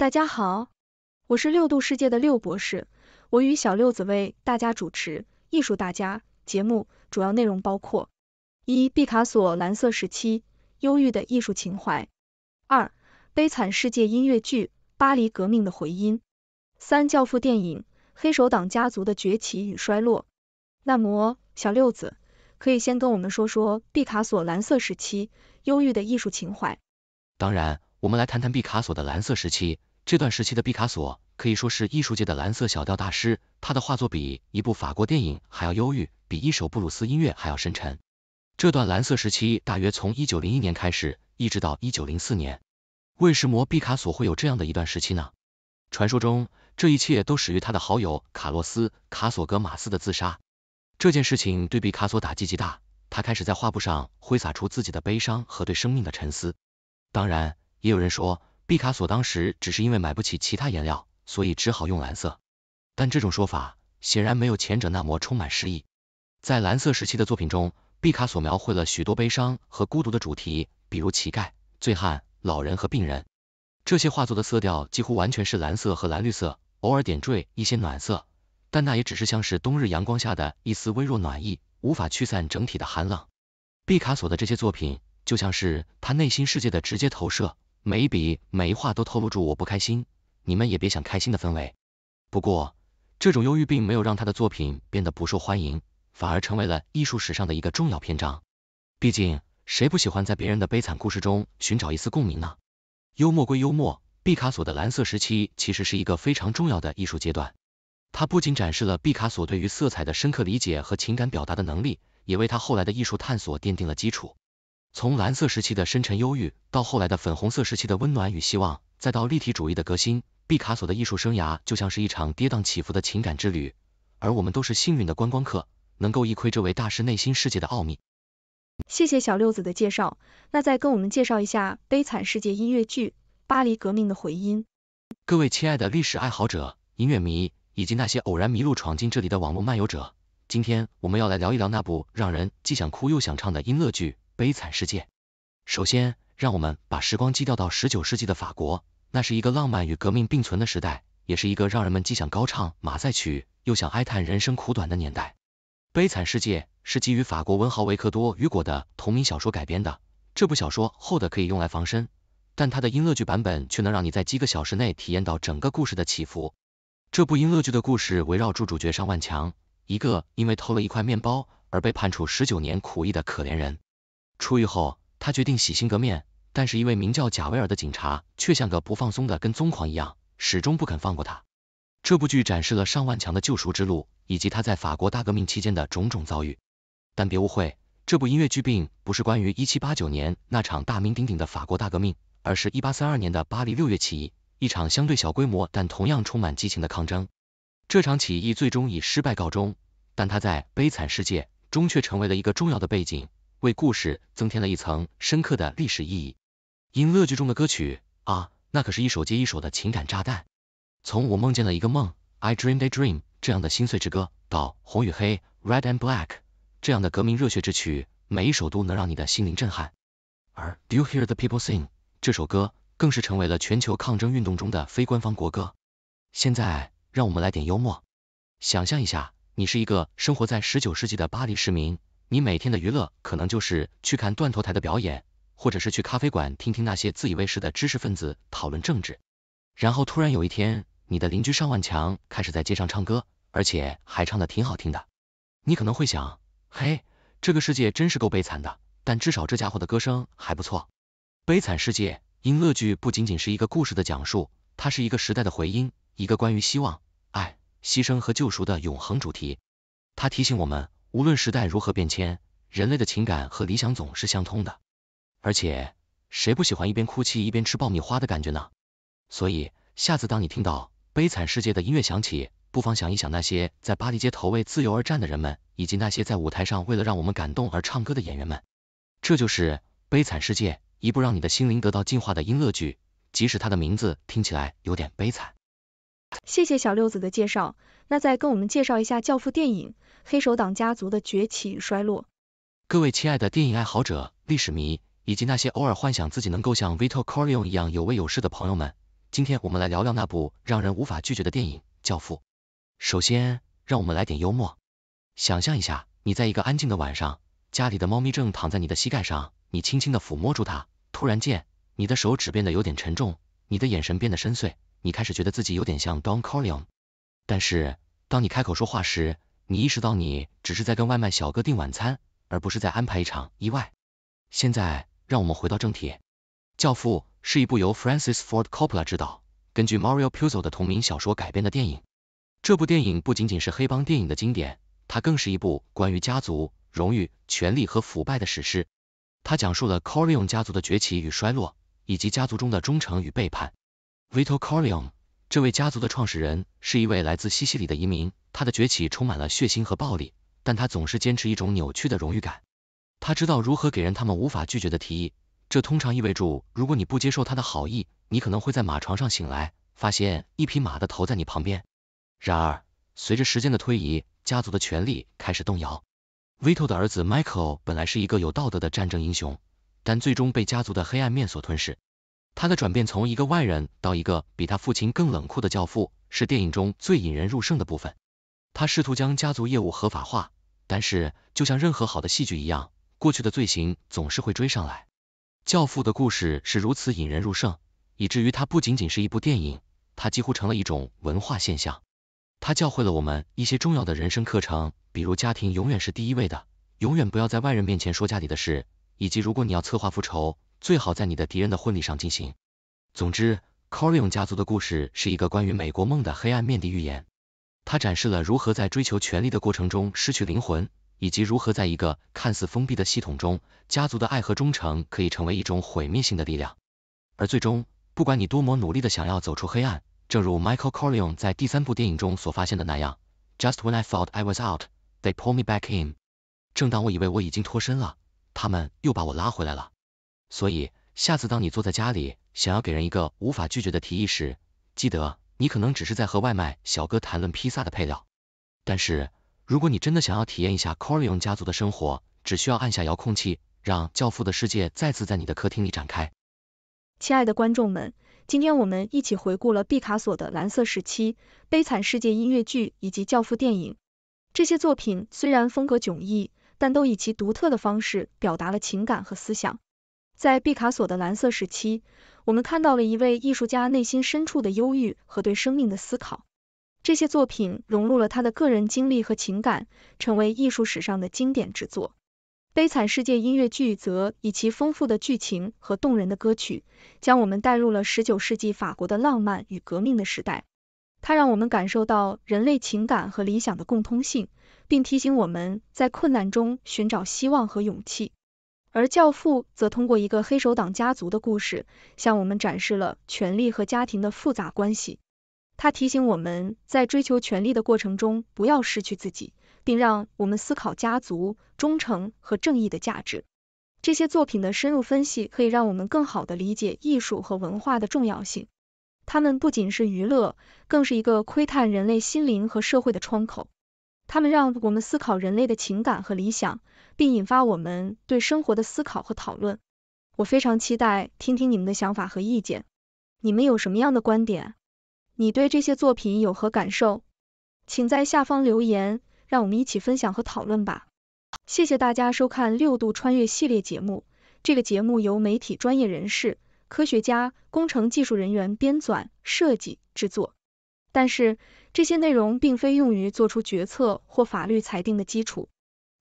大家好，我是六度世界的六博士，我与小六子为大家主持艺术大家节目，主要内容包括一毕卡索蓝色时期忧郁的艺术情怀，二悲惨世界音乐剧巴黎革命的回音，三教父电影黑手党家族的崛起与衰落。那么，小六子可以先跟我们说说毕卡索蓝色时期忧郁的艺术情怀。当然，我们来谈谈毕卡索的蓝色时期。这段时期的毕卡索可以说是艺术界的蓝色小调大师，他的画作比一部法国电影还要忧郁，比一首布鲁斯音乐还要深沉。这段蓝色时期大约从一九零一年开始，一直到一九零四年。为什么毕卡索会有这样的一段时期呢？传说中，这一切都始于他的好友卡洛斯·卡索格马斯的自杀。这件事情对毕卡索打击极大，他开始在画布上挥洒出自己的悲伤和对生命的沉思。当然，也有人说。毕卡索当时只是因为买不起其他颜料，所以只好用蓝色。但这种说法显然没有前者那么充满诗意。在蓝色时期的作品中，毕卡索描绘了许多悲伤和孤独的主题，比如乞丐、醉汉、老人和病人。这些画作的色调几乎完全是蓝色和蓝绿色，偶尔点缀一些暖色，但那也只是像是冬日阳光下的一丝微弱暖意，无法驱散整体的寒冷。毕卡索的这些作品就像是他内心世界的直接投射。每一笔，每一画都透露出我不开心，你们也别想开心的氛围。不过，这种忧郁并没有让他的作品变得不受欢迎，反而成为了艺术史上的一个重要篇章。毕竟，谁不喜欢在别人的悲惨故事中寻找一丝共鸣呢？幽默归幽默，毕卡索的蓝色时期其实是一个非常重要的艺术阶段。他不仅展示了毕卡索对于色彩的深刻理解和情感表达的能力，也为他后来的艺术探索奠定了基础。从蓝色时期的深沉忧郁，到后来的粉红色时期的温暖与希望，再到立体主义的革新，毕卡索的艺术生涯就像是一场跌宕起伏的情感之旅。而我们都是幸运的观光客，能够一窥这位大师内心世界的奥秘。谢谢小六子的介绍，那再跟我们介绍一下悲惨世界音乐剧《巴黎革命的回音》。各位亲爱的历史爱好者、音乐迷，以及那些偶然迷路闯进这里的网络漫游者，今天我们要来聊一聊那部让人既想哭又想唱的音乐剧。悲惨世界。首先，让我们把时光机调到十九世纪的法国，那是一个浪漫与革命并存的时代，也是一个让人们既想高唱马赛曲，又想哀叹人生苦短的年代。悲惨世界是基于法国文豪维克多·雨果的同名小说改编的。这部小说厚的可以用来防身，但它的音乐剧版本却能让你在几个小时内体验到整个故事的起伏。这部音乐剧的故事围绕住主角尚万强，一个因为偷了一块面包而被判处十九年苦役的可怜人。出狱后，他决定洗心革面，但是一位名叫贾维尔的警察却像个不放松的跟踪狂一样，始终不肯放过他。这部剧展示了上万强的救赎之路，以及他在法国大革命期间的种种遭遇。但别误会，这部音乐剧并不是关于一七八九年那场大名鼎鼎的法国大革命，而是一八三二年的巴黎六月起义，一场相对小规模但同样充满激情的抗争。这场起义最终以失败告终，但他在悲惨世界中却成为了一个重要的背景。为故事增添了一层深刻的历史意义。音乐剧中的歌曲啊，那可是一首接一首的情感炸弹，从我梦见了一个梦 I dream e a dream 这样的心碎之歌，到红与黑 Red and Black 这样的革命热血之曲，每一首都能让你的心灵震撼。而 Do you hear the people sing 这首歌更是成为了全球抗争运动中的非官方国歌。现在，让我们来点幽默，想象一下，你是一个生活在十九世纪的巴黎市民。你每天的娱乐可能就是去看断头台的表演，或者是去咖啡馆听听那些自以为是的知识分子讨论政治。然后突然有一天，你的邻居上万强开始在街上唱歌，而且还唱的挺好听的。你可能会想，嘿，这个世界真是够悲惨的，但至少这家伙的歌声还不错。悲惨世界，音乐剧不仅仅是一个故事的讲述，它是一个时代的回音，一个关于希望、爱、牺牲和救赎的永恒主题。它提醒我们。无论时代如何变迁，人类的情感和理想总是相通的。而且，谁不喜欢一边哭泣一边吃爆米花的感觉呢？所以，下次当你听到《悲惨世界》的音乐响起，不妨想一想那些在巴黎街头为自由而战的人们，以及那些在舞台上为了让我们感动而唱歌的演员们。这就是《悲惨世界》，一部让你的心灵得到进化的音乐剧，即使它的名字听起来有点悲惨。谢谢小六子的介绍。那再跟我们介绍一下《教父》电影，黑手党家族的崛起与衰落。各位亲爱的电影爱好者、历史迷，以及那些偶尔幻想自己能够像 Vito Corleone 一样有位有势的朋友们，今天我们来聊聊那部让人无法拒绝的电影《教父》。首先，让我们来点幽默。想象一下，你在一个安静的晚上，家里的猫咪正躺在你的膝盖上，你轻轻地抚摸住它，突然间，你的手指变得有点沉重，你的眼神变得深邃，你开始觉得自己有点像 Don Corleone。但是，当你开口说话时，你意识到你只是在跟外卖小哥订晚餐，而不是在安排一场意外。现在，让我们回到正题。《教父》是一部由 Francis Ford Coppola 执导，根据 Mario Puzo 的同名小说改编的电影。这部电影不仅仅是黑帮电影的经典，它更是一部关于家族、荣誉、权力和腐败的史诗。它讲述了 Corleone 家族的崛起与衰落，以及家族中的忠诚与背叛。Vito Corleone。这位家族的创始人是一位来自西西里的移民，他的崛起充满了血腥和暴力，但他总是坚持一种扭曲的荣誉感。他知道如何给人他们无法拒绝的提议，这通常意味着如果你不接受他的好意，你可能会在马床上醒来，发现一匹马的头在你旁边。然而，随着时间的推移，家族的权力开始动摇。Vito 的儿子 Michael 本来是一个有道德的战争英雄，但最终被家族的黑暗面所吞噬。他的转变从一个外人到一个比他父亲更冷酷的教父，是电影中最引人入胜的部分。他试图将家族业务合法化，但是就像任何好的戏剧一样，过去的罪行总是会追上来。教父的故事是如此引人入胜，以至于它不仅仅是一部电影，它几乎成了一种文化现象。它教会了我们一些重要的人生课程，比如家庭永远是第一位的，永远不要在外人面前说家里的事，以及如果你要策划复仇。最好在你的敌人的婚礼上进行。总之，Corleone 家族的故事是一个关于美国梦的黑暗面的预言。它展示了如何在追求权力的过程中失去灵魂，以及如何在一个看似封闭的系统中，家族的爱和忠诚可以成为一种毁灭性的力量。而最终，不管你多么努力的想要走出黑暗，正如 Michael Corleone 在第三部电影中所发现的那样，Just when I thought I was out, they pull me back in。正当我以为我已经脱身了，他们又把我拉回来了。所以，下次当你坐在家里想要给人一个无法拒绝的提议时，记得你可能只是在和外卖小哥谈论披萨的配料。但是，如果你真的想要体验一下 c o r l e o n 家族的生活，只需要按下遥控器，让《教父》的世界再次在你的客厅里展开。亲爱的观众们，今天我们一起回顾了毕卡索的蓝色时期、悲惨世界音乐剧以及《教父》电影。这些作品虽然风格迥异，但都以其独特的方式表达了情感和思想。在毕卡索的蓝色时期，我们看到了一位艺术家内心深处的忧郁和对生命的思考。这些作品融入了他的个人经历和情感，成为艺术史上的经典之作。《悲惨世界》音乐剧则以其丰富的剧情和动人的歌曲，将我们带入了十九世纪法国的浪漫与革命的时代。它让我们感受到人类情感和理想的共通性，并提醒我们在困难中寻找希望和勇气。而《教父》则通过一个黑手党家族的故事，向我们展示了权力和家庭的复杂关系。他提醒我们在追求权力的过程中不要失去自己，并让我们思考家族、忠诚和正义的价值。这些作品的深入分析可以让我们更好地理解艺术和文化的重要性。它们不仅是娱乐，更是一个窥探人类心灵和社会的窗口。它们让我们思考人类的情感和理想。并引发我们对生活的思考和讨论。我非常期待听听你们的想法和意见。你们有什么样的观点？你对这些作品有何感受？请在下方留言，让我们一起分享和讨论吧。谢谢大家收看六度穿越系列节目。这个节目由媒体专业人士、科学家、工程技术人员编纂、设计、制作，但是这些内容并非用于做出决策或法律裁定的基础。